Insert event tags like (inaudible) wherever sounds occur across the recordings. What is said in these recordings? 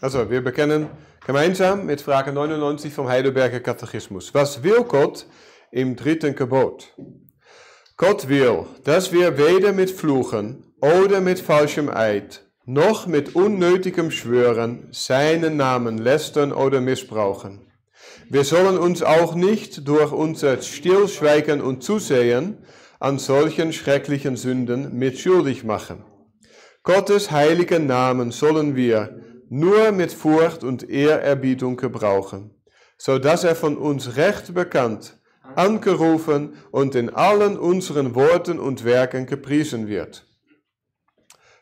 Also, wir bekennen gemeinsam mit Frage 99 vom Heidelberger Katechismus. Was will Gott im dritten Gebot? Gott will, dass wir weder mit Fluchen oder mit falschem Eid noch mit unnötigem Schwören seinen Namen lästern oder missbrauchen. Wir sollen uns auch nicht durch unser Stillschweigen und Zusehen an solchen schrecklichen Sünden mitschuldig machen. Gottes heiligen Namen sollen wir nur mit Furcht und Ehrerbietung gebrauchen, so dass er von uns recht bekannt, angerufen und in allen unseren Worten und Werken gepriesen wird.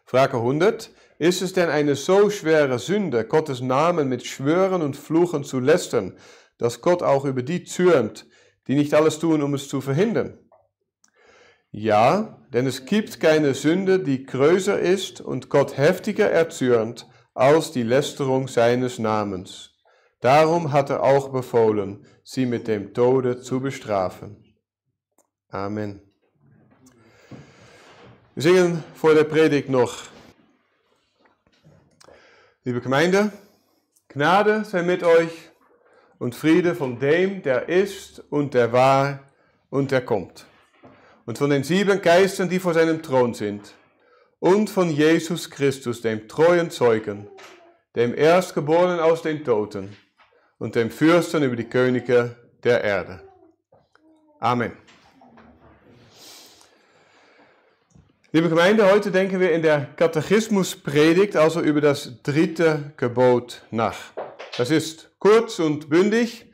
Frage 100. Ist es denn eine so schwere Sünde, Gottes Namen mit Schwören und Fluchen zu lästern, dass Gott auch über die zürnt, die nicht alles tun, um es zu verhindern? Ja, denn es gibt keine Sünde, die größer ist und Gott heftiger erzürnt als die Lästerung seines Namens. Darum hat er auch befohlen, sie mit dem Tode zu bestrafen. Amen. Wir singen vor der Predigt noch. Liebe Gemeinde, Gnade sei mit euch und Friede von dem, der ist und der war und der kommt. Und von den sieben Geistern, die vor seinem Thron sind und von Jesus Christus, dem treuen Zeugen, dem Erstgeborenen aus den Toten und dem Fürsten über die Könige der Erde. Amen. Liebe Gemeinde, heute denken wir in der Katechismuspredigt also über das dritte Gebot nach. Das ist kurz und bündig.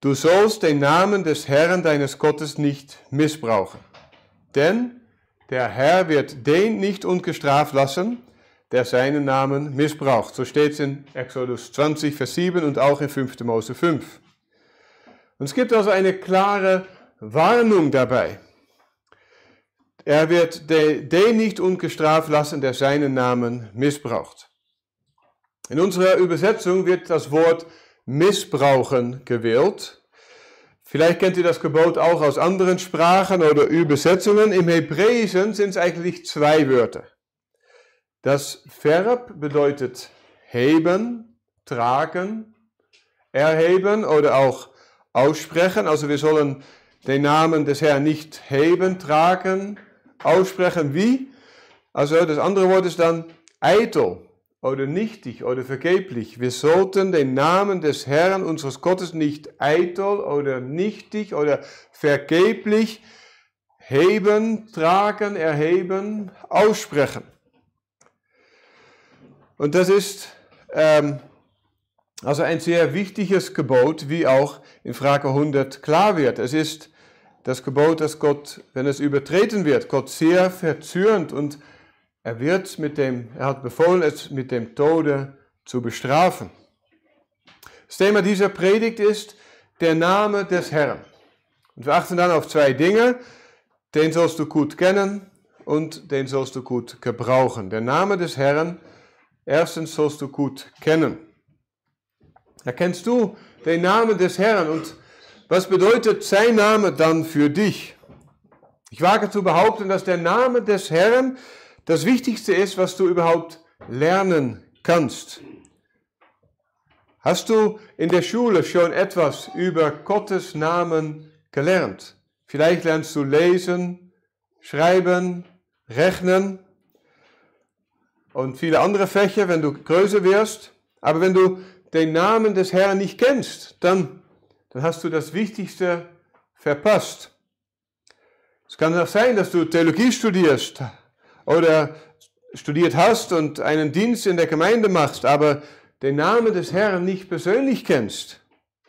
Du sollst den Namen des Herrn deines Gottes nicht missbrauchen. Denn der Herr wird den nicht ungestraft lassen, der seinen Namen missbraucht. So steht es in Exodus 20, Vers 7 und auch in 5. Mose 5. Und es gibt also eine klare Warnung dabei. Er wird den nicht ungestraft lassen, der seinen Namen missbraucht. In unserer Übersetzung wird das Wort missbrauchen gewählt. Vielleicht kennt ihr das Gebot auch aus anderen Sprachen oder Übersetzungen. Im Hebräischen sind es eigentlich zwei Wörter. Das Verb bedeutet heben, tragen, erheben oder auch aussprechen. Also wir sollen den Namen des Herrn nicht heben, tragen, aussprechen wie. Also das andere Wort ist dann eitel oder nichtig oder vergeblich. Wir sollten den Namen des Herrn unseres Gottes nicht eitel oder nichtig oder vergeblich heben, tragen, erheben, aussprechen. Und das ist ähm, also ein sehr wichtiges Gebot, wie auch in Frage 100 klar wird. Es ist das Gebot, dass Gott, wenn es übertreten wird, Gott sehr verzürnt und verzürnt. Er wird mit dem, er hat befohlen, es mit dem Tode zu bestrafen. Das Thema dieser Predigt ist der Name des Herrn. Und wir achten dann auf zwei Dinge. Den sollst du gut kennen und den sollst du gut gebrauchen. Der Name des Herrn, erstens sollst du gut kennen. Erkennst du den Namen des Herrn und was bedeutet sein Name dann für dich? Ich wage zu behaupten, dass der Name des Herrn das Wichtigste ist, was du überhaupt lernen kannst. Hast du in der Schule schon etwas über Gottes Namen gelernt? Vielleicht lernst du lesen, schreiben, rechnen und viele andere Fächer, wenn du größer wirst. Aber wenn du den Namen des Herrn nicht kennst, dann, dann hast du das Wichtigste verpasst. Es kann auch sein, dass du Theologie studierst, oder studiert hast und einen Dienst in der Gemeinde machst, aber den Namen des Herrn nicht persönlich kennst,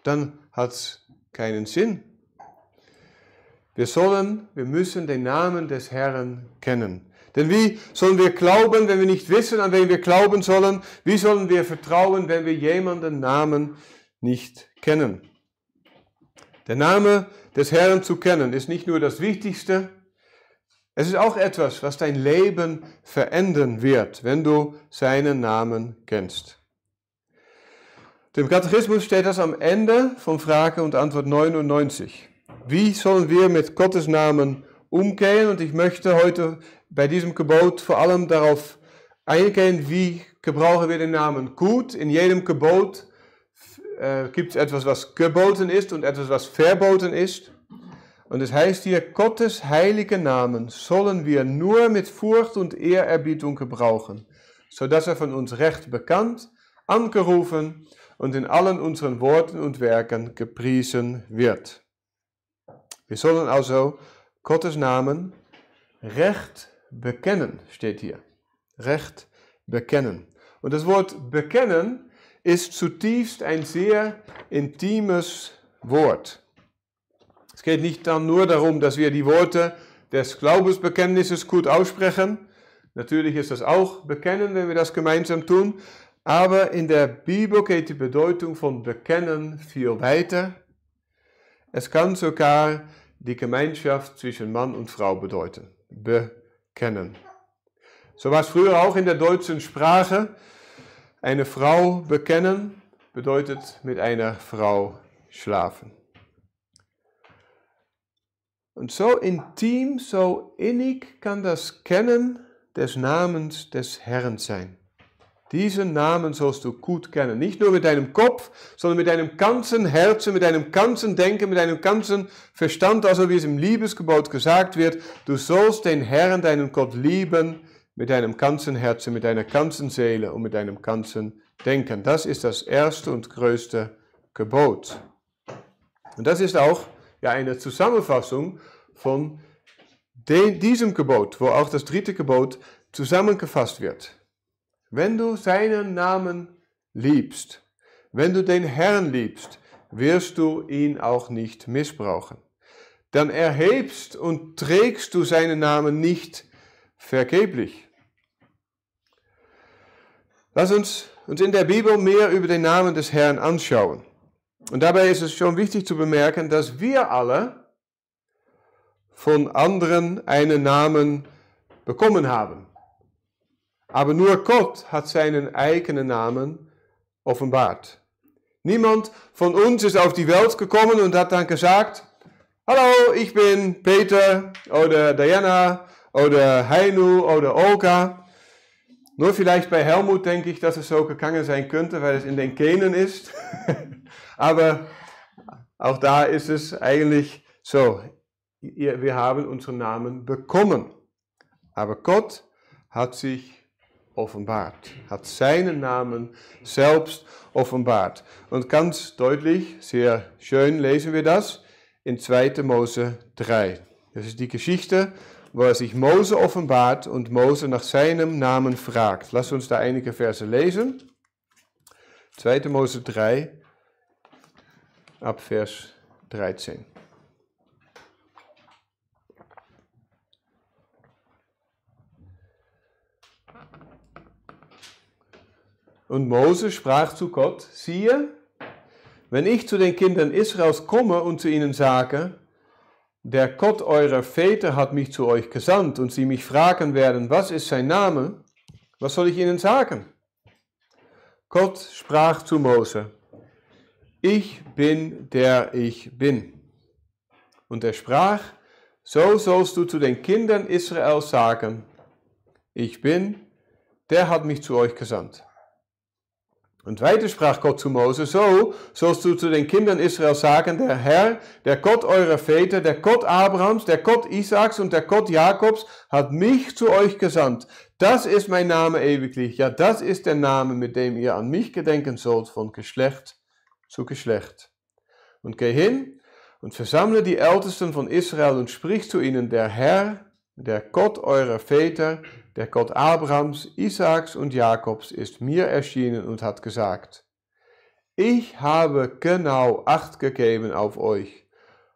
dann hat es keinen Sinn. Wir sollen, wir müssen den Namen des Herrn kennen. Denn wie sollen wir glauben, wenn wir nicht wissen, an wen wir glauben sollen? Wie sollen wir vertrauen, wenn wir jemanden Namen nicht kennen? Der Name des Herrn zu kennen ist nicht nur das Wichtigste, es ist auch etwas, was dein Leben verändern wird, wenn du seinen Namen kennst. Dem Katechismus steht das am Ende von Frage und Antwort 99. Wie sollen wir mit Gottes Namen umgehen? Und ich möchte heute bei diesem Gebot vor allem darauf eingehen, wie gebrauchen wir den Namen gut. In jedem Gebot äh, gibt es etwas, was geboten ist und etwas, was verboten ist. Und es heißt hier, Gottes heiligen Namen sollen wir nur mit Furcht und Ehrerbietung gebrauchen, sodass er von uns recht bekannt, angerufen und in allen unseren Worten und Werken gepriesen wird. Wir sollen also Gottes Namen recht bekennen, steht hier. Recht bekennen. Und das Wort bekennen ist zutiefst ein sehr intimes Wort geht nicht dann nur darum, dass wir die Worte des Glaubensbekenntnisses gut aussprechen. Natürlich ist das auch bekennen, wenn wir das gemeinsam tun. Aber in der Bibel geht die Bedeutung von bekennen viel weiter. Es kann sogar die Gemeinschaft zwischen Mann und Frau bedeuten. Bekennen. So war es früher auch in der deutschen Sprache. Eine Frau bekennen bedeutet mit einer Frau schlafen. Und so intim, so innig kann das Kennen des Namens des Herrn sein. Diesen Namen sollst du gut kennen. Nicht nur mit deinem Kopf, sondern mit deinem ganzen Herzen, mit deinem ganzen Denken, mit deinem ganzen Verstand, also wie es im Liebesgebot gesagt wird. Du sollst den Herrn, deinen Gott, lieben mit deinem ganzen Herzen, mit deiner ganzen Seele und mit deinem ganzen Denken. Das ist das erste und größte Gebot. Und das ist auch ja eine Zusammenfassung von de, diesem Gebot, wo auch das dritte Gebot zusammengefasst wird. Wenn du seinen Namen liebst, wenn du den Herrn liebst, wirst du ihn auch nicht missbrauchen. Dann erhebst und trägst du seinen Namen nicht vergeblich. Lass uns uns in der Bibel mehr über den Namen des Herrn anschauen. Und dabei ist es schon wichtig zu bemerken, dass wir alle von anderen einen Namen bekommen haben. Aber nur Gott hat seinen eigenen Namen offenbart. Niemand von uns ist auf die Welt gekommen und hat dann gesagt, hallo, ich bin Peter oder Diana oder Heinu oder Olga. Nur vielleicht bei Helmut denke ich, dass es so gegangen sein könnte, weil es in den Genen ist. (laughs) Aber auch da ist es eigentlich so. Wir haben unseren Namen bekommen. Aber Gott hat sich offenbart, hat seinen Namen selbst offenbart. Und ganz deutlich, sehr schön lesen wir das in 2. Mose 3. Das ist die Geschichte wo er sich Mose offenbart und Mose nach seinem Namen vraagt. Lasst uns da einige Verse lesen. 2. Mose 3, ab 13. Und Mose sprach zu Gott, siehe, wenn ich zu den Kindern Israels komme und zu ihnen sage, Der Gott eurer Väter hat mich zu euch gesandt und sie mich fragen werden, was ist sein Name? Was soll ich ihnen sagen? Gott sprach zu Mose, ich bin der ich bin. Und er sprach, so sollst du zu den Kindern Israels sagen, ich bin, der hat mich zu euch gesandt. Und weiter sprach Gott zu Mose, so sollst du zu den Kindern Israel sagen, der Herr, der Gott eurer Väter, der Gott Abrahams, der Gott Isaaks und der Gott Jakobs hat mich zu euch gesandt. Das ist mein Name ewiglich. Ja, das ist der Name, mit dem ihr an mich gedenken sollt von Geschlecht zu Geschlecht. Und geh hin und versammle die Ältesten von Israel und sprich zu ihnen, der Herr, der Gott eurer Väter, der Gott Abrahams, Isaaks und Jakobs, ist mir erschienen und hat gesagt, ich habe genau Acht gegeben auf euch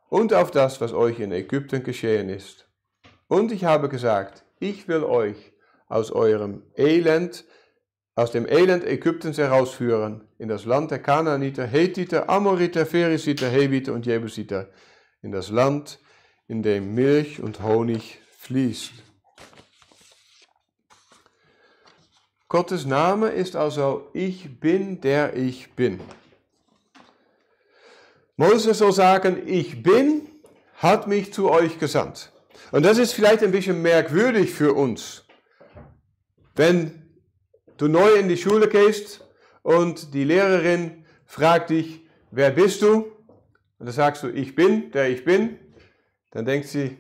und auf das, was euch in Ägypten geschehen ist. Und ich habe gesagt, ich will euch aus eurem Elend, aus dem Elend Ägyptens herausführen, in das Land der Kanaaniter, Hethiter, Amoriter, Pherisiter, Heviter und Jebusiter, in das Land, in dem Milch und Honig fließt. Gottes Name ist also Ich bin, der ich bin. Moses soll sagen, ich bin, hat mich zu euch gesandt. Und das ist vielleicht ein bisschen merkwürdig für uns. Wenn du neu in die Schule gehst und die Lehrerin fragt dich, wer bist du? Und dann sagst du, ich bin, der ich bin. Dann denkt sie,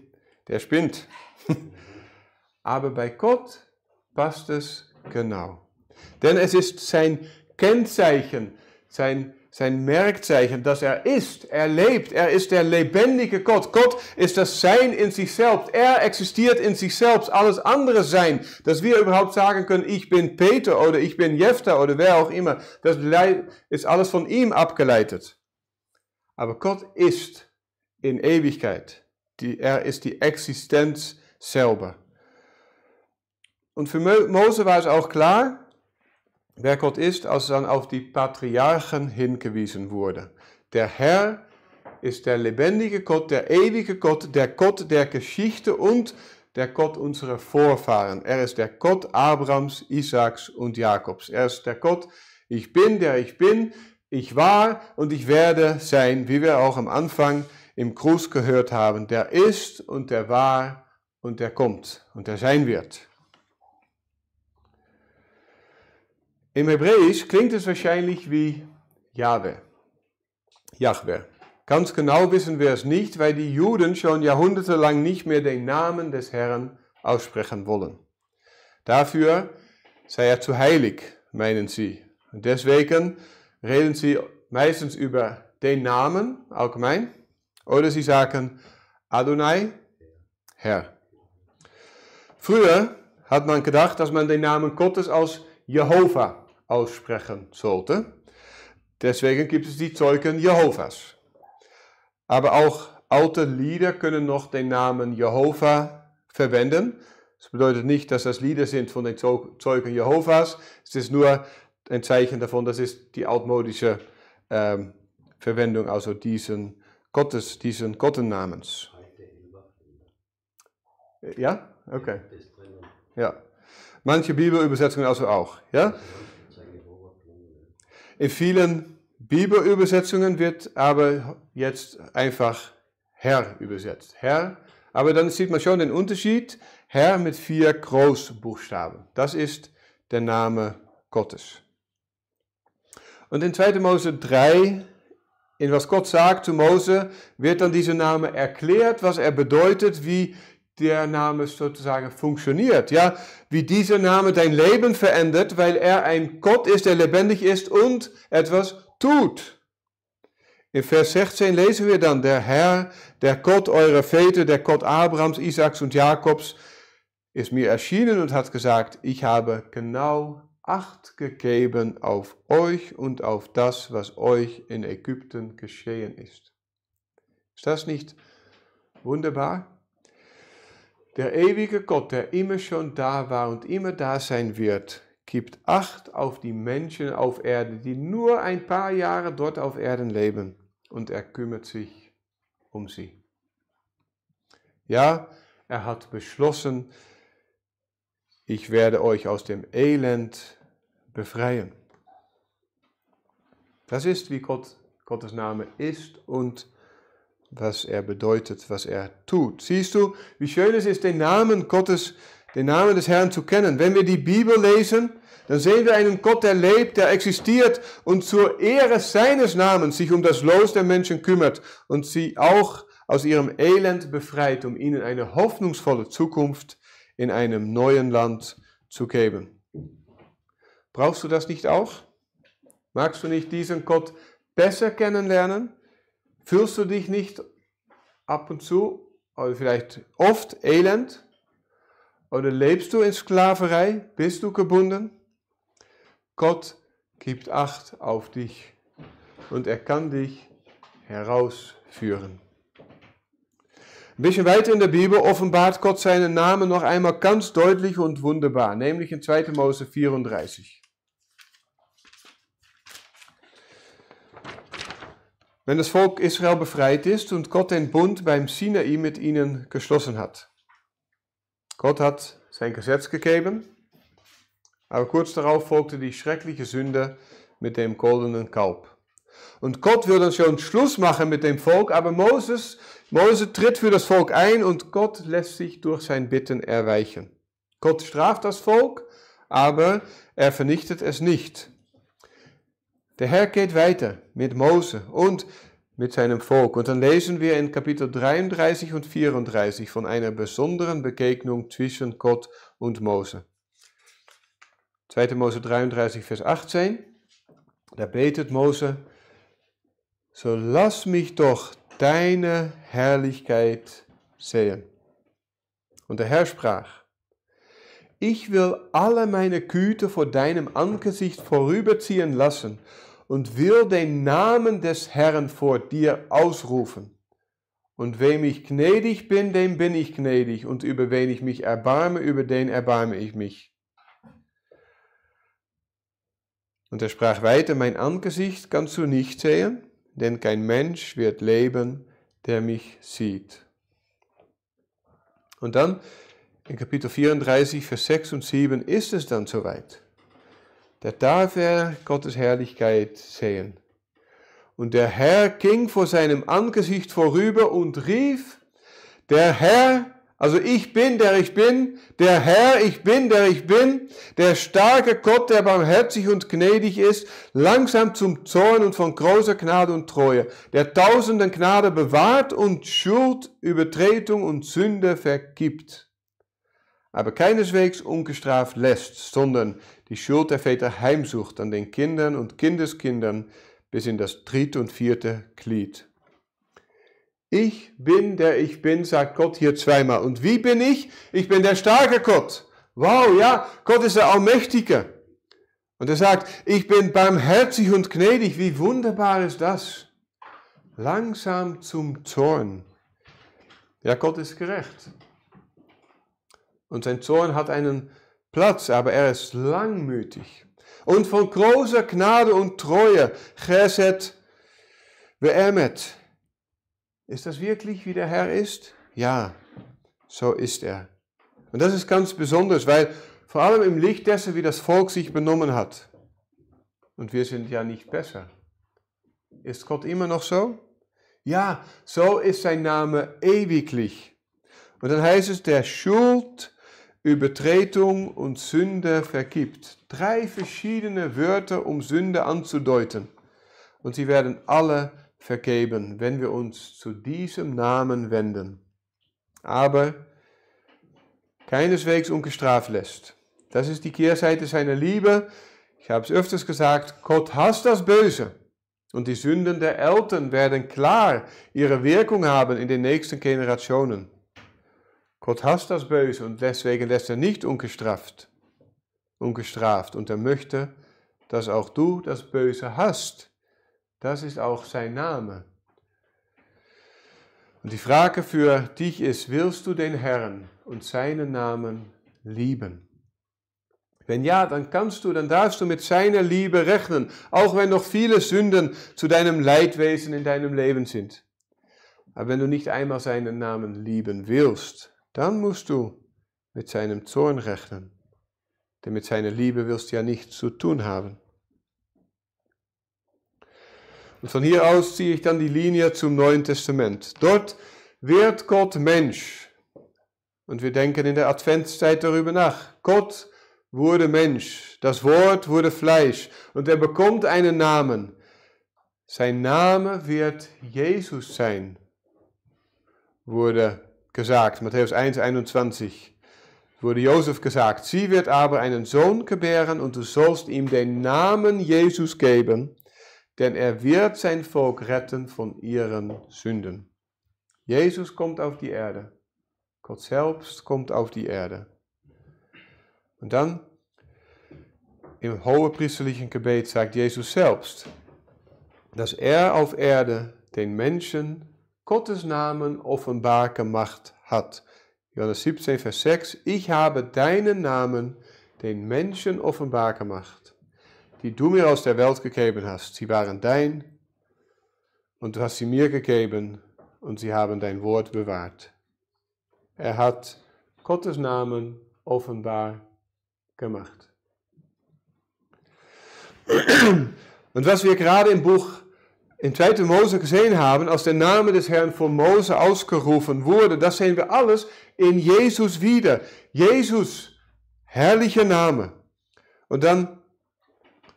der spinnt. (laughs) Aber bei Gott passt es Genau. Denn es ist sein Kennzeichen, sein, sein Merkzeichen, dass er ist, er lebt, er ist der lebendige Gott. Gott ist das Sein in sich er existiert in sich alles andere Sein. Dass wir überhaupt sagen können, ich bin Peter oder ich bin Jefter oder wer auch immer, das ist alles von ihm abgeleitet. Aber Gott ist in Ewigkeit, er ist die Existenz selber. Und für Mose war es auch klar, wer Gott ist, als dann auf die Patriarchen hingewiesen wurde. Der Herr ist der lebendige Gott, der ewige Gott, der Gott der Geschichte und der Gott unserer Vorfahren. Er ist der Gott Abrams, Isaaks und Jakobs. Er ist der Gott, ich bin, der ich bin, ich war und ich werde sein, wie wir auch am Anfang im Gruß gehört haben. Der ist und der war und der kommt und der sein wird. In Hebräisch klingt es waarschijnlijk wie Jahwe. Jahwe. Ganz genau wissen wir es nicht, weil die Juden schon jahrhundertelang nicht mehr den Namen des Herrn aussprechen wollen. Dafür sei er zu heilig, meinen sie. deswegen reden sie meistens über den Namen, allgemein, oder sie sagen Adonai, Herr. Früher hat man gedacht, dass man den Namen Gottes als Jehova aussprechen sollte. Deswegen gibt es die Zeugen Jehovas. Aber auch alte Lieder können noch den Namen Jehova verwenden. Das bedeutet nicht, dass das Lieder sind von den Zeugen Jehovas. Es ist nur ein Zeichen davon, das ist die altmodische ähm, Verwendung, also diesen Gottes, diesen Gottennamens. Äh, ja? Okay. Ja. Manche Bibelübersetzungen also auch. Ja? In vielen Bibelübersetzungen wird aber jetzt einfach Herr übersetzt. Herr, aber dann sieht man schon den Unterschied. Herr mit vier Großbuchstaben. Das ist der Name Gottes. Und in 2. Mose 3, in was Gott sagt zu Mose, wird dann dieser Name erklärt, was er bedeutet, wie der Name sozusagen funktioniert, ja, wie dieser Name dein Leben verändert, weil er ein Gott ist, der lebendig ist und etwas tut. In Vers 16 lesen wir dann, der Herr, der Gott eurer Väter, der Gott Abrahams, Isaaks und Jakobs, ist mir erschienen und hat gesagt, ich habe genau Acht gegeben auf euch und auf das, was euch in Ägypten geschehen ist. Ist das nicht wunderbar? Der ewige Gott, der immer schon da war und immer da sein wird, gibt Acht auf die Menschen auf Erden, die nur ein paar Jahre dort auf Erden leben. Und er kümmert sich um sie. Ja, er hat beschlossen, ich werde euch aus dem Elend befreien. Das ist, wie Gott, Gottes Name ist und ist was er bedeutet, was er tut. Siehst du, wie schön es ist, den Namen Gottes, den Namen des Herrn zu kennen. Wenn wir die Bibel lesen, dann sehen wir einen Gott, der lebt, der existiert und zur Ehre seines Namens sich um das Los der Menschen kümmert und sie auch aus ihrem Elend befreit, um ihnen eine hoffnungsvolle Zukunft in einem neuen Land zu geben. Brauchst du das nicht auch? Magst du nicht diesen Gott besser kennenlernen? Fühlst du dich nicht ab und zu oder vielleicht oft elend? Oder lebst du in Sklaverei? Bist du gebunden? Gott gibt Acht auf dich und er kann dich herausführen. Ein bisschen weiter in der Bibel offenbart Gott seinen Namen noch einmal ganz deutlich und wunderbar, nämlich in 2. Mose 34. wenn das Volk Israel befreit ist und Gott den Bund beim Sinai mit ihnen geschlossen hat. Gott hat sein Gesetz gegeben, aber kurz darauf folgte die schreckliche Sünde mit dem goldenen Kalb. Und Gott will dann schon Schluss machen mit dem Volk, aber Moses, Mose tritt für das Volk ein und Gott lässt sich durch sein Bitten erweichen. Gott straft das Volk, aber er vernichtet es nicht. Der Herr geht weiter mit Mose und mit seinem Volk. Und dann lesen wir in Kapitel 33 und 34 von einer besonderen Begegnung zwischen Gott und Mose. 2. Mose 33, Vers 18. Da betet Mose: So lass mich doch deine Herrlichkeit sehen. Und der Herr sprach: Ich will alle meine Güte vor deinem Angesicht vorüberziehen lassen und will den Namen des Herrn vor dir ausrufen. Und wem ich gnädig bin, dem bin ich gnädig, und über wen ich mich erbarme, über den erbarme ich mich. Und er sprach weiter, mein Angesicht kannst du nicht sehen, denn kein Mensch wird leben, der mich sieht. Und dann in Kapitel 34, Vers 6 und 7 ist es dann soweit da darf er Gottes Herrlichkeit sehen. Und der Herr ging vor seinem Angesicht vorüber und rief, der Herr, also ich bin, der ich bin, der Herr, ich bin, der ich bin, der starke Gott, der barmherzig und gnädig ist, langsam zum Zorn und von großer Gnade und Treue, der tausenden Gnade bewahrt und Schuld, Übertretung und Sünde vergibt, aber keineswegs ungestraft lässt, sondern die Schuld der Väter heimsucht an den Kindern und Kindeskindern bis in das dritte und vierte Glied. Ich bin der Ich Bin, sagt Gott hier zweimal. Und wie bin ich? Ich bin der starke Gott. Wow, ja, Gott ist der Allmächtige. Und er sagt, ich bin barmherzig und gnädig. Wie wunderbar ist das? Langsam zum Zorn. Ja, Gott ist gerecht. Und sein Zorn hat einen Platz, aber er ist langmütig und von großer Gnade und Treue. Chesed beärmet. Ist das wirklich, wie der Herr ist? Ja, so ist er. Und das ist ganz besonders, weil vor allem im Licht dessen, wie das Volk sich benommen hat, und wir sind ja nicht besser, ist Gott immer noch so? Ja, so ist sein Name ewiglich. Und dann heißt es, der Schuld Übertretung und Sünde vergibt. Drei verschiedene Wörter, um Sünde anzudeuten. Und sie werden alle vergeben, wenn wir uns zu diesem Namen wenden. Aber keineswegs ungestraft lässt. Das ist die Kehrseite seiner Liebe. Ich habe es öfters gesagt, Gott hasst das Böse. Und die Sünden der Eltern werden klar ihre Wirkung haben in den nächsten Generationen. Gott hasst das Böse und deswegen lässt er nicht ungestraft, ungestraft. Und er möchte, dass auch du das Böse hast. Das ist auch sein Name. Und die Frage für dich ist, willst du den Herrn und seinen Namen lieben? Wenn ja, dann kannst du, dann darfst du mit seiner Liebe rechnen, auch wenn noch viele Sünden zu deinem Leidwesen in deinem Leben sind. Aber wenn du nicht einmal seinen Namen lieben willst, dann musst du mit seinem Zorn rechnen, denn mit seiner Liebe wirst du ja nichts zu tun haben. Und von hier aus ziehe ich dann die Linie zum Neuen Testament. Dort wird Gott Mensch. Und wir denken in der Adventszeit darüber nach. Gott wurde Mensch. Das Wort wurde Fleisch. Und er bekommt einen Namen. Sein Name wird Jesus sein. Wurde gesagt, Matthäus 1, 21, wurde Josef gesagt, sie wird aber einen Sohn gebären und du sollst ihm den Namen Jesus geben, denn er wird sein Volk retten von ihren Sünden. Jesus kommt auf die Erde. Gott selbst kommt auf die Erde. Und dann im hohepriesterlichen Gebet sagt Jesus selbst, dass er auf Erde den Menschen Gottes Namen offenbar gemacht hat. Johannes 17, Vers 6. Ich habe deinen Namen den Menschen offenbar gemacht, die du mir aus der Welt gegeben hast. Sie waren dein und du hast sie mir gegeben und sie haben dein Wort bewahrt. Er hat Gottes Namen offenbar gemacht. Und was wir gerade im Buch in 2. Mose gesehen haben, als der Name des Herrn von Mose ausgerufen wurde, das sehen wir alles in Jesus wieder. Jesus, herrlicher Name. Und dann,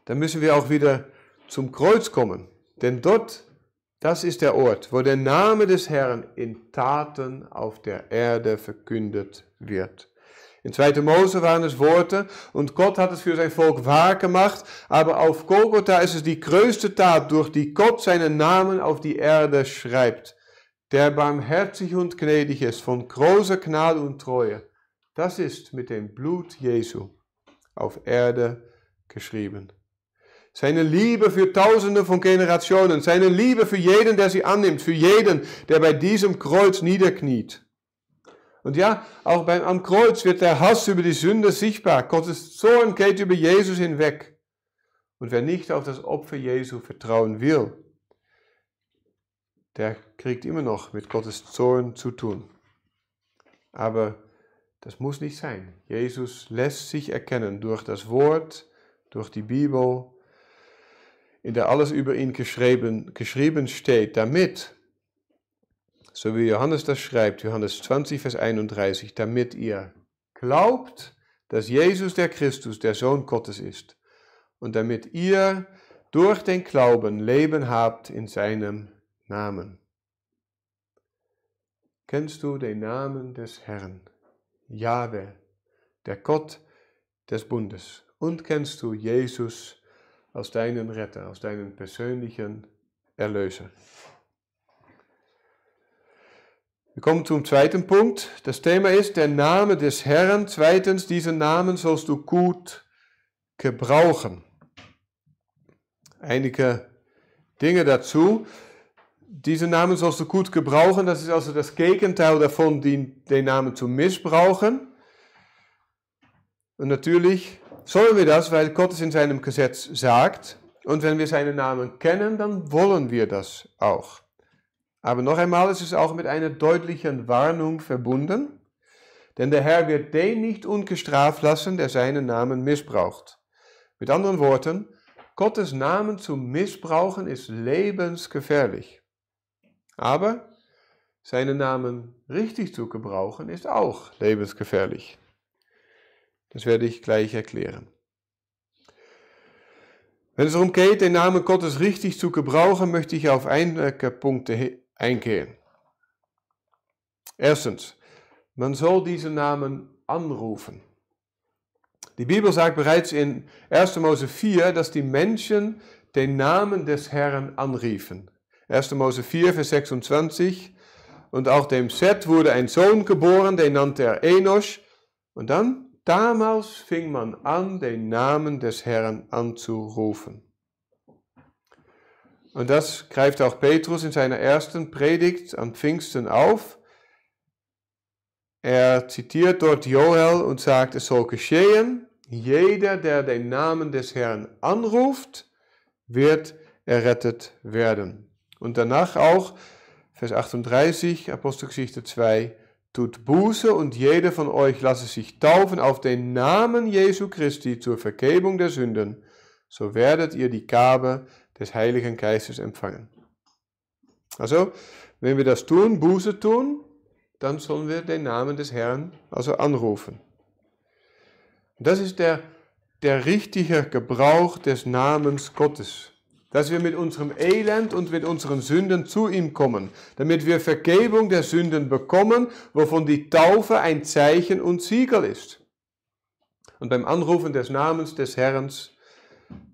dann müssen wir auch wieder zum Kreuz kommen. Denn dort, das ist der Ort, wo der Name des Herrn in Taten auf der Erde verkündet wird. In 2. Mose waren es Worte, und Gott hat es für sein Volk wahr gemacht, aber auf Golgotha ist es die größte Tat, durch die Gott seinen Namen auf die Erde schreibt, der barmherzig und gnädig ist, von großer Gnade und Treue. Das ist mit dem Blut Jesu auf Erde geschrieben. Seine Liebe für Tausende von Generationen, seine Liebe für jeden, der sie annimmt, für jeden, der bei diesem Kreuz niederkniet. Und ja, auch beim, am Kreuz wird der Hass über die Sünde sichtbar. Gottes Zorn geht über Jesus hinweg. Und wer nicht auf das Opfer Jesu vertrauen will, der kriegt immer noch mit Gottes Zorn zu tun. Aber das muss nicht sein. Jesus lässt sich erkennen durch das Wort, durch die Bibel, in der alles über ihn geschrieben, geschrieben steht, damit so wie Johannes das schreibt, Johannes 20, Vers 31, damit ihr glaubt, dass Jesus der Christus, der Sohn Gottes ist, und damit ihr durch den Glauben Leben habt in seinem Namen. Kennst du den Namen des Herrn, Jahwe, der Gott des Bundes? Und kennst du Jesus als deinen Retter, als deinen persönlichen Erlöser? Wir kommen zum zweiten Punkt. Das Thema ist der Name des Herrn. Zweitens, diesen Namen sollst du gut gebrauchen. Einige Dinge dazu. Diesen Namen sollst du gut gebrauchen. Das ist also das Gegenteil davon, den, Namen zu missbrauchen. Und natürlich sollen wir das, weil Gott es in seinem Gesetz sagt. Und wenn wir seinen Namen kennen, dann wollen wir das auch. Aber noch einmal es ist auch mit einer deutlichen Warnung verbunden, denn der Herr wird den nicht ungestraft lassen, der seinen Namen missbraucht. Mit anderen Worten, Gottes Namen zu missbrauchen ist lebensgefährlich. Aber seinen Namen richtig zu gebrauchen ist auch lebensgefährlich. Das werde ich gleich erklären. Wenn es darum geht, den Namen Gottes richtig zu gebrauchen, möchte ich auf einige Punkte eingehen. Erstens, man soll diese Namen anrufen. Die Bibel sagt bereits in 1. Mose 4, dass die Menschen den Namen des Herrn anriefen. 1. Mose 4, Vers 26. Und auch dem Seth wurde ein Sohn geboren, den nannte er Enos. Und dann, damals fing man an, den Namen des Herrn anzurufen. Und das greift auch Petrus in seiner ersten Predigt am Pfingsten auf. Er zitiert dort Joel und sagt, es soll geschehen, jeder, der den Namen des Herrn anruft, wird errettet werden. Und danach auch, Vers 38, Apostelgeschichte 2, tut Buße und jeder von euch lasse sich taufen auf den Namen Jesu Christi zur Vergebung der Sünden, so werdet ihr die Gabe des Heiligen Geistes empfangen. Also, wenn wir das tun, Buße tun, dann sollen wir den Namen des Herrn also anrufen. Das ist der, der richtige Gebrauch des Namens Gottes. Dass wir mit unserem Elend und mit unseren Sünden zu ihm kommen, damit wir Vergebung der Sünden bekommen, wovon die Taufe ein Zeichen und Siegel ist. Und beim Anrufen des Namens des Herrn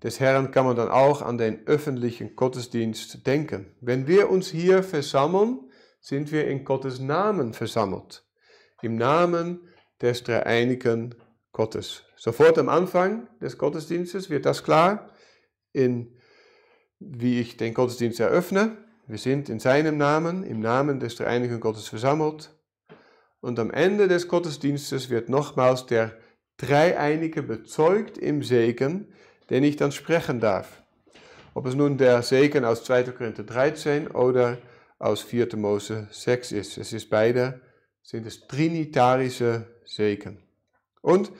des Herrn kann man dann auch an den öffentlichen Gottesdienst denken. Wenn wir uns hier versammeln, sind wir in Gottes Namen versammelt. Im Namen des dreieinigen Gottes. Sofort am Anfang des Gottesdienstes wird das klar, in, wie ich den Gottesdienst eröffne. Wir sind in seinem Namen, im Namen des dreieinigen Gottes versammelt. Und am Ende des Gottesdienstes wird nochmals der Dreieinige bezeugt im Segen, den ich dann sprechen darf. Ob es nun der Segen aus 2. Korinther 13 oder aus 4. Mose 6 ist. Es ist beide, sind es trinitarische Segen. Und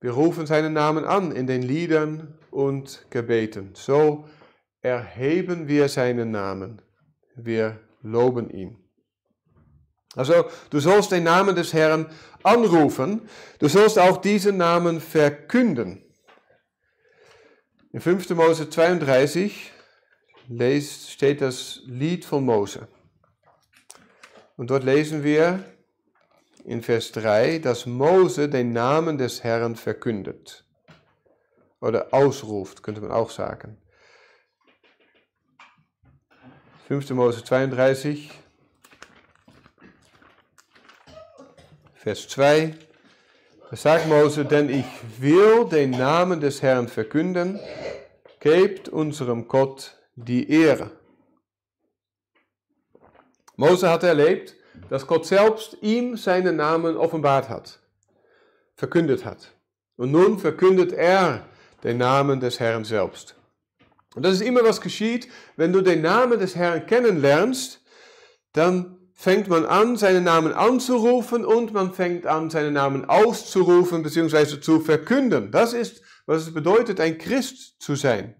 wir rufen seinen Namen an in den Liedern und Gebeten. So erheben wir seinen Namen. Wir loben ihn. Also, du sollst den Namen des Herrn anrufen, du sollst auch diesen Namen verkünden. In 5. Mose 32 leest, steht das Lied von Mose. Und dort lesen wir in Vers 3, dass Mose den Namen des Herrn verkündet. Oder ausruft, könnte man auch sagen. 5. Mose 32, Vers 2 sagt Mose, denn ich will den Namen des Herrn verkünden, gebt unserem Gott die Ehre. Mose hat erlebt, dass Gott selbst ihm seinen Namen offenbart hat, verkündet hat. Und nun verkündet er den Namen des Herrn selbst. Und das ist immer was geschieht, wenn du den Namen des Herrn kennenlernst, dann fängt man an, seinen Namen anzurufen und man fängt an, seinen Namen auszurufen bzw. zu verkünden. Das ist, was es bedeutet, ein Christ zu sein.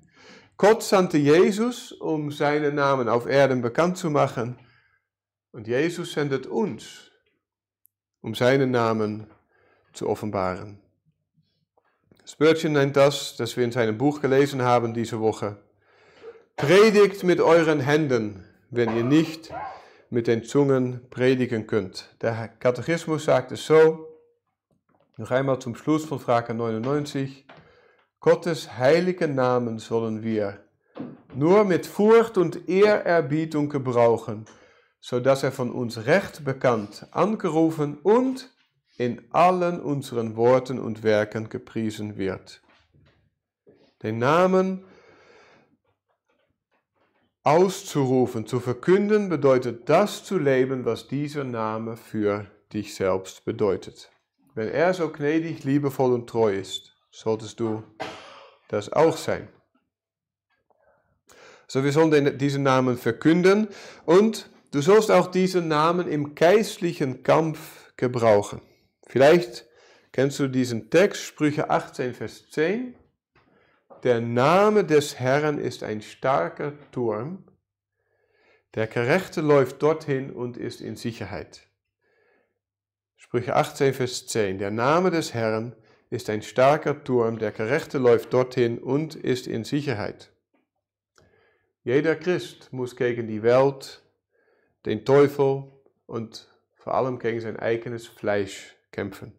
Gott sandte Jesus, um seinen Namen auf Erden bekannt zu machen. Und Jesus sendet uns, um seinen Namen zu offenbaren. Spurgeon nennt das, das wir in seinem Buch gelesen haben diese Woche. Predigt mit euren Händen, wenn ihr nicht mit den Zungen predigen könnt. Der Katechismus sagt es so, noch einmal zum Schluss von Frage 99. Gottes heiligen Namen sollen wir nur mit Furcht und Ehrerbietung gebrauchen, sodass er von uns recht bekannt, angerufen und in allen unseren Worten und Werken gepriesen wird. Den Namen Auszurufen, zu verkünden bedeutet das zu leben, was dieser Name für dich selbst bedeutet. Wenn er so gnädig, liebevoll und treu ist, solltest du das auch sein. So, wir sollen diesen Namen verkünden und du sollst auch diesen Namen im geistlichen Kampf gebrauchen. Vielleicht kennst du diesen Text, Sprüche 18, Vers 10. Der Name des Herrn ist ein starker Turm. Der Gerechte läuft dorthin und ist in Sicherheit. Sprüche 18, Vers 10. Der Name des Herrn ist ein starker Turm. Der Gerechte läuft dorthin und ist in Sicherheit. Jeder Christ muss gegen die Welt, den Teufel und vor allem gegen sein eigenes Fleisch kämpfen.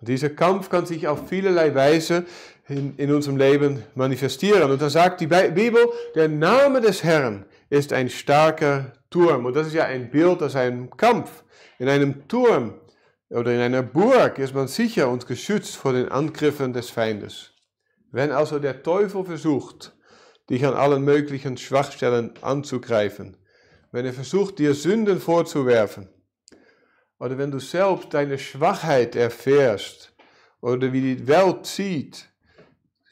Und dieser Kampf kann sich auf vielerlei Weise in, in unserem Leben manifestieren. Und da sagt die Bibel, der Name des Herrn ist ein starker Turm. Und das ist ja ein Bild aus einem Kampf. In einem Turm oder in einer Burg ist man sicher und geschützt vor den Angriffen des Feindes. Wenn also der Teufel versucht, dich an allen möglichen Schwachstellen anzugreifen, wenn er versucht, dir Sünden vorzuwerfen, oder wenn du selbst deine Schwachheit erfährst oder wie die Welt sieht,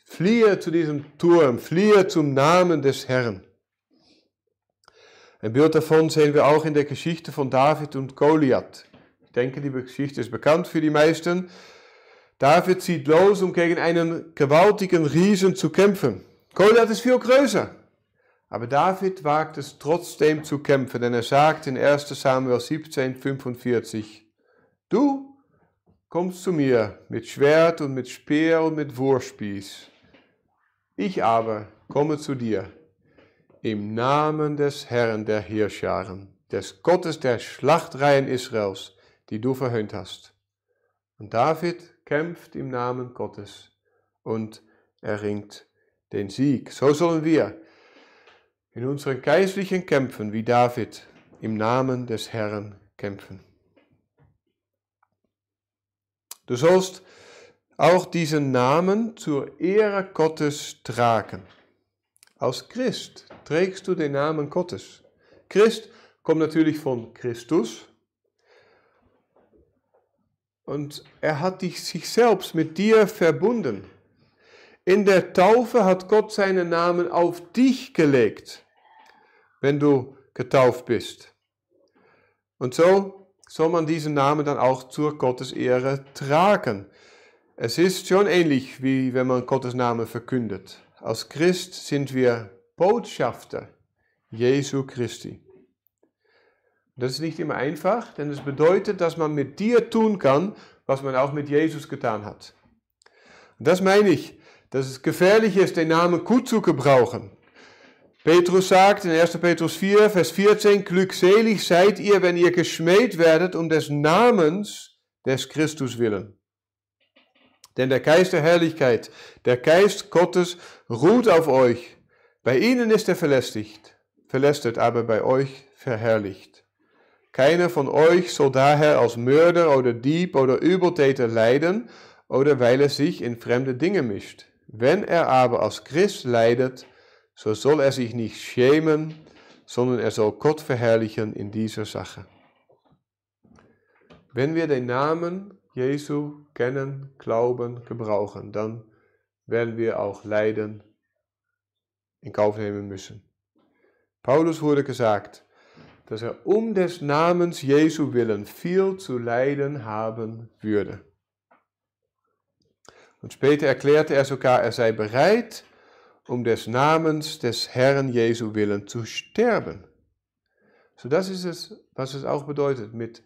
fliehe zu diesem Turm, fliehe zum Namen des Herrn. Ein Bild davon sehen wir auch in der Geschichte von David und Goliath. Ich denke, die Geschichte ist bekannt für die meisten. David zieht los, um gegen einen gewaltigen Riesen zu kämpfen. Goliath ist viel größer. Aber David wagt es trotzdem zu kämpfen, denn er sagt in 1 Samuel 17, 45, Du kommst zu mir mit Schwert und mit Speer und mit Wurfspieß. Ich aber komme zu dir im Namen des Herrn der Heerscharen, des Gottes der Schlachtreihen Israels, die du verhöhnt hast. Und David kämpft im Namen Gottes und erringt den Sieg. So sollen wir in unseren geistlichen Kämpfen wie David im Namen des Herrn kämpfen. Du sollst auch diesen Namen zur Ehre Gottes tragen. Als Christ trägst du den Namen Gottes. Christ kommt natürlich von Christus. Und er hat sich selbst mit dir verbunden. In der Taufe hat Gott seinen Namen auf dich gelegt wenn du getauft bist. Und so soll man diesen Namen dann auch zur Gottes Ehre tragen. Es ist schon ähnlich, wie wenn man Gottes Namen verkündet. Als Christ sind wir Botschafter Jesu Christi. Das ist nicht immer einfach, denn es bedeutet, dass man mit dir tun kann, was man auch mit Jesus getan hat. Und das meine ich, dass es gefährlich ist, den Namen gut zu gebrauchen. Petrus sagt in 1. Petrus 4, Vers 14, glückselig seid ihr, wenn ihr geschmäht werdet um des Namens des Christus willen. Denn der Geist der Herrlichkeit, der Geist Gottes ruht auf euch. Bei ihnen ist er verlästigt, verlästert, aber bei euch verherrlicht. Keiner von euch soll daher als Mörder oder Dieb oder Übeltäter leiden oder weil er sich in fremde Dinge mischt. Wenn er aber als Christ leidet, So soll er sich nicht schämen, sondern er soll Gott verherrlichen in dieser Sache. Wenn wir den Namen Jesu kennen, glauben, gebrauchen, dann werden wir auch Leiden in Kauf nehmen müssen. Paulus wurde gesagt, dass er um des Namens Jesu willen viel zu leiden haben würde. Und später erklärte er sogar, er sei bereit, um des Namens des Herrn Jesu willen zu sterben. So das ist es, was es auch bedeutet, mit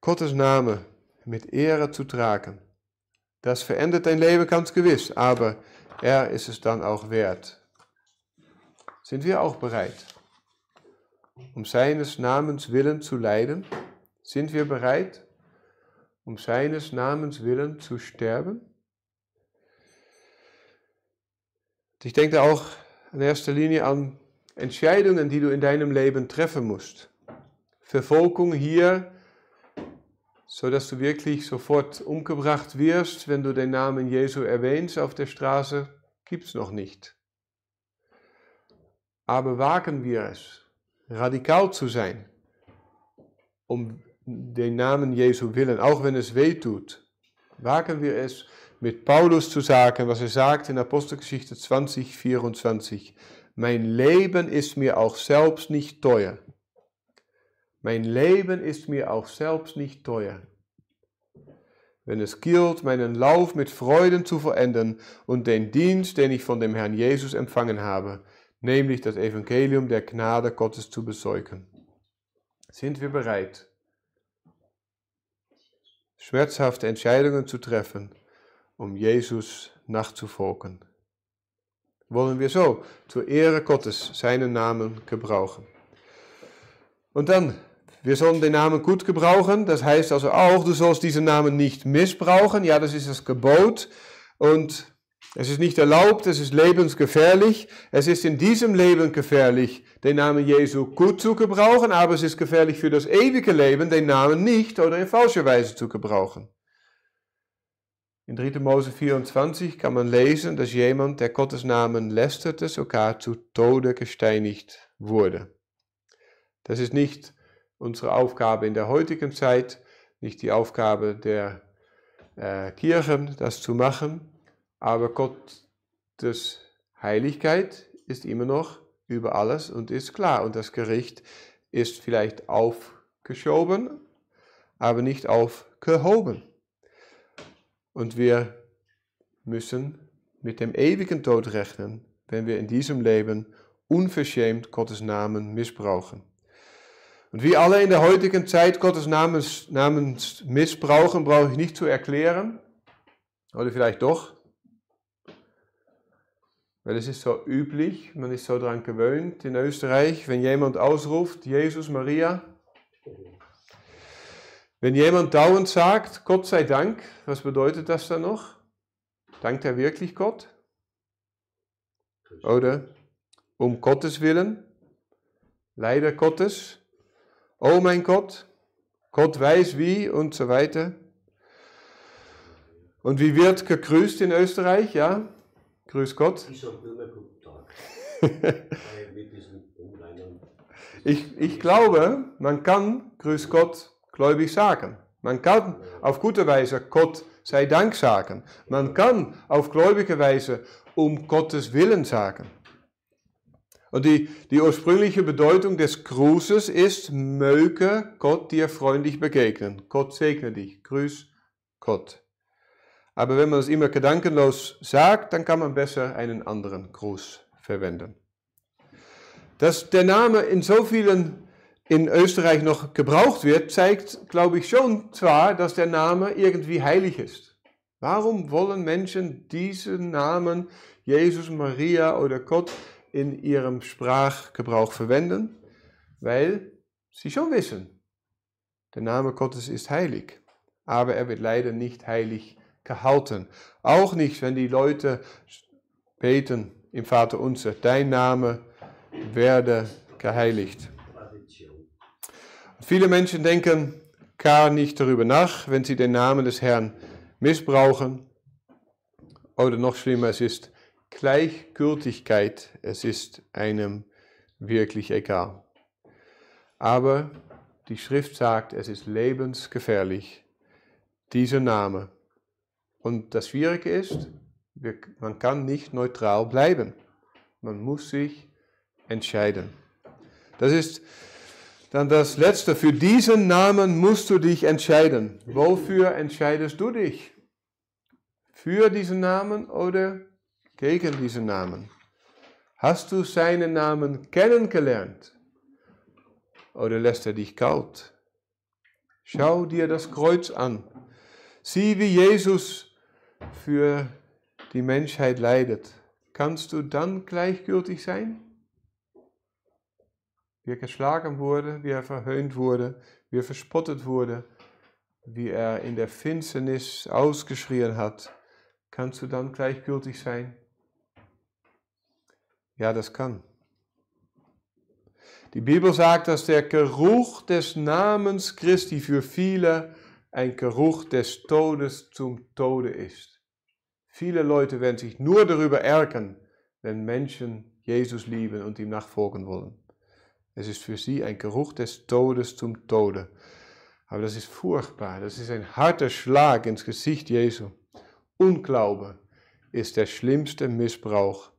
Gottes Name, mit Ehre zu tragen. Das verändert dein Leben ganz gewiss, aber er ist es dann auch wert. Sind wir auch bereit, um seines Namens willen zu leiden? Sind wir bereit, um seines Namens willen zu sterben? Also ich denke auch in erster Linie an Entscheidungen, die du in deinem Leben treffen musst. Verfolgung hier, sodass du wirklich sofort umgebracht wirst, wenn du den Namen Jesu erwähnst auf der Straße, gibt es noch nicht. Aber wagen wir es, radikal zu sein, um den Namen Jesu willen, auch wenn es weh tut. Wagen wir es, mit Paulus zu sagen, was er sagt in Apostelgeschichte 20, 24. Mein Leben ist mir auch selbst nicht teuer. Mein Leben ist mir auch selbst nicht teuer. Wenn es gilt, meinen Lauf mit Freuden zu verändern und den Dienst, den ich von dem Herrn Jesus empfangen habe, nämlich das Evangelium der Gnade Gottes zu besäugen. Sind wir bereit, schmerzhafte Entscheidungen zu treffen, um Jesus nachzufolgen. Wollen wir so zur Ehre Gottes seinen Namen gebrauchen. Und dann, wir sollen den Namen gut gebrauchen. Das heißt also auch, du sollst diesen Namen nicht missbrauchen. Ja, das ist das Gebot. Und es ist nicht erlaubt, es ist lebensgefährlich. Es ist in diesem Leben gefährlich, den Namen Jesu gut zu gebrauchen, aber es ist gefährlich für das ewige Leben, den Namen nicht oder in falscher Weise zu gebrauchen. In 3. Mose 24 kann man lesen, dass jemand, der Gottes Namen lästerte, sogar zu Tode gesteinigt wurde. Das ist nicht unsere Aufgabe in der heutigen Zeit, nicht die Aufgabe der äh, Kirchen, das zu machen, aber Gottes Heiligkeit ist immer noch über alles und ist klar. Und das Gericht ist vielleicht aufgeschoben, aber nicht aufgehoben. Und wir müssen mit dem ewigen Tod rechnen, wenn wir in diesem Leben unverschämt Gottes Namen missbrauchen. Und wie alle in der heutigen Zeit Gottes Namen, Namen missbrauchen, brauche ich nicht zu erklären. Oder vielleicht doch. Weil es ist so üblich, man ist so daran gewöhnt in Österreich, wenn jemand ausruft, Jesus, Maria, wenn jemand dauernd sagt, Gott sei Dank, was bedeutet das dann noch? Dankt er wirklich Gott? Oder um Gottes willen? Leider Gottes? Oh mein Gott, Gott weiß wie und so weiter. Und wie wird gegrüßt in Österreich? Ja, grüß Gott. Ich (laughs) ich glaube, man kann grüß Gott gläubig sagen. Man kann auf gute Weise Gott sei Dank sagen. Man kann auf gläubige Weise um Gottes Willen sagen. Und die, die ursprüngliche Bedeutung des Grußes ist, möge Gott dir freundlich begegnen. Gott segne dich. Grüß Gott. Aber wenn man es immer gedankenlos sagt, dann kann man besser einen anderen Gruß verwenden. Dass der Name in so vielen in Österreich noch gebraucht wird, zeigt, glaube ich, schon zwar, dass der Name irgendwie heilig ist. Warum wollen Menschen diesen Namen Jesus, Maria oder Gott in ihrem Sprachgebrauch verwenden? Weil sie schon wissen, der Name Gottes ist heilig, aber er wird leider nicht heilig gehalten. Auch nicht, wenn die Leute beten im Vater unser, dein Name werde geheiligt. Viele Menschen denken gar nicht darüber nach, wenn sie den Namen des Herrn missbrauchen. Oder noch schlimmer, es ist Gleichgültigkeit, es ist einem wirklich egal. Aber die Schrift sagt, es ist lebensgefährlich, dieser Name. Und das Schwierige ist, man kann nicht neutral bleiben. Man muss sich entscheiden. Das ist dann das Letzte, für diesen Namen musst du dich entscheiden. Wofür entscheidest du dich? Für diesen Namen oder gegen diesen Namen? Hast du seinen Namen kennengelernt? Oder lässt er dich kalt? Schau dir das Kreuz an. Sieh, wie Jesus für die Menschheit leidet. Kannst du dann gleichgültig sein? wie er geschlagen wurde, wie er verhöhnt wurde, wie er verspottet wurde, wie er in der Finsternis ausgeschrien hat, kannst du dann gleichgültig sein? Ja, das kann. Die Bibel sagt, dass der Geruch des Namens Christi für viele ein Geruch des Todes zum Tode ist. Viele Leute werden sich nur darüber ärgern, wenn Menschen Jesus lieben und ihm nachfolgen wollen. Es ist für sie ein Geruch des Todes zum Tode. Aber das ist furchtbar. Das ist ein harter Schlag ins Gesicht Jesu. Unglaube ist der schlimmste Missbrauch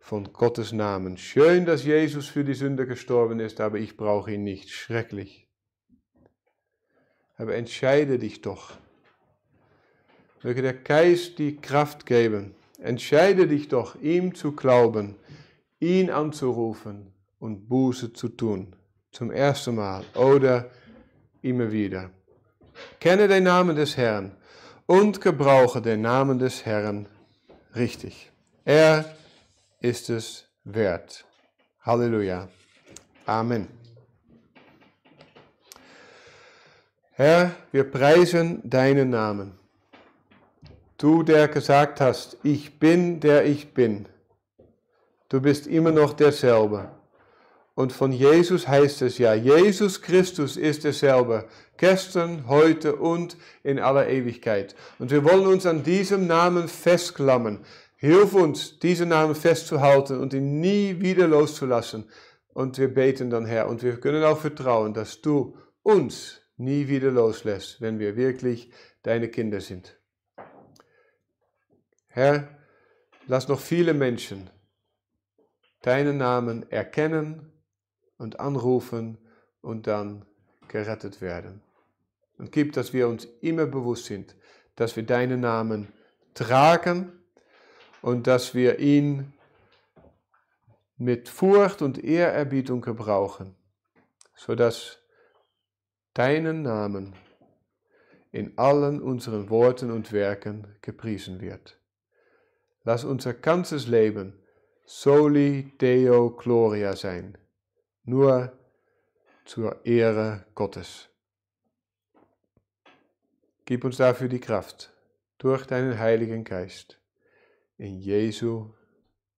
von Gottes Namen. Schön, dass Jesus für die Sünde gestorben ist, aber ich brauche ihn nicht. Schrecklich. Aber entscheide dich doch. Möge der Geist die Kraft geben. Entscheide dich doch, ihm zu glauben, ihn anzurufen, und Buße zu tun. Zum ersten Mal oder immer wieder. Kenne den Namen des Herrn und gebrauche den Namen des Herrn richtig. Er ist es wert. Halleluja. Amen. Herr, wir preisen deinen Namen. Du, der gesagt hast, ich bin, der ich bin. Du bist immer noch derselbe. Und von Jesus heißt es ja, Jesus Christus ist derselbe, gestern, heute und in aller Ewigkeit. Und wir wollen uns an diesem Namen festklammern. Hilf uns, diesen Namen festzuhalten und ihn nie wieder loszulassen. Und wir beten dann, Herr, und wir können auch vertrauen, dass du uns nie wieder loslässt, wenn wir wirklich deine Kinder sind. Herr, lass noch viele Menschen deinen Namen erkennen und anrufen und dann gerettet werden. Und gib, dass wir uns immer bewusst sind, dass wir deinen Namen tragen und dass wir ihn mit Furcht und Ehrerbietung gebrauchen, sodass deinen Namen in allen unseren Worten und Werken gepriesen wird. Lass unser ganzes Leben soli Deo Gloria sein. nur zur Ehre Gottes. Gib uns dafür die Kraft durch deinen Heiligen Geist. In Jesu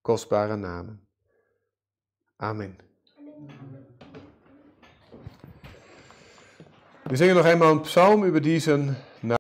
kostbaren Namen. Amen. Wir singen noch einmal einen Psalm über diesen